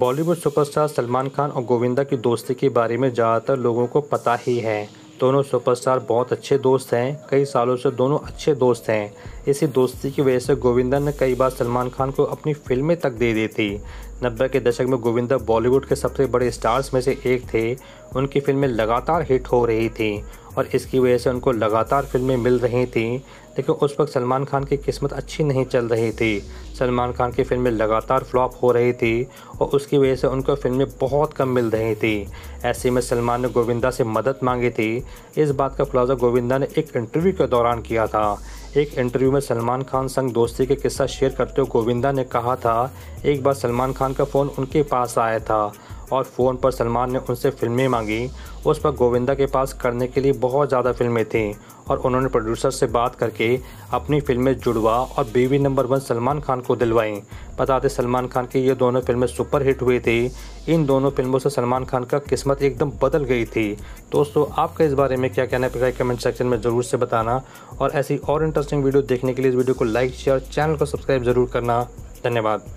Bollywood superstar Salman Khan और गोविंदा की दोस्ती के बारे में ज़्यादातर लोगों को पता ही है दोनों सुपरस्टार बहुत अच्छे दोस्त हैं कई सालों से दोनों अच्छे दोस्त हैं इसी दोस्ती की वजह से गोविंदा ने कई बार सलमान खान को अपनी फिल्में तक दे दी थी नब्बे के दशक में गोविंदा बॉलीवुड के सबसे बड़े स्टार्स में से एक थे उनकी फिल्में लगातार हिट हो रही थी और इसकी वजह से उनको लगातार फिल्में मिल रही थीं लेकिन उस वक्त सलमान खान की किस्मत अच्छी नहीं चल रही थी सलमान खान की फिल्में लगातार फ्लॉप हो रही थी और उसकी वजह से उनको फिल्में बहुत कम मिल रही थी ऐसे में सलमान ने गोविंदा से मदद मांगी थी इस बात का खुलासा गोविंदा ने एक इंटरव्यू के दौरान किया था एक इंटरव्यू में सलमान खान संग दोस्ती के किस्सा शेयर करते हुए गोविंदा ने कहा था एक बार सलमान खान का फ़ोन उनके पास आया था और फ़ोन पर सलमान ने उनसे फिल्में मांगी उस पर गोविंदा के पास करने के लिए बहुत ज़्यादा फिल्में थीं और उन्होंने प्रोड्यूसर से बात करके अपनी फिल्में जुड़वा और बीवी नंबर वन सलमान खान को दिलवाईं बताते सलमान खान की ये दोनों फिल्में सुपरहिट हुई थी इन दोनों फिल्मों से सलमान खान का किस्मत एकदम बदल गई थी दोस्तों आपका इस बारे में क्या कहना है कमेंट सेक्शन में ज़रूर से बताना और ऐसी और इंटरेस्टिंग वीडियो देखने के लिए इस वीडियो को लाइक शेयर चैनल को सब्सक्राइब ज़रूर करना धन्यवाद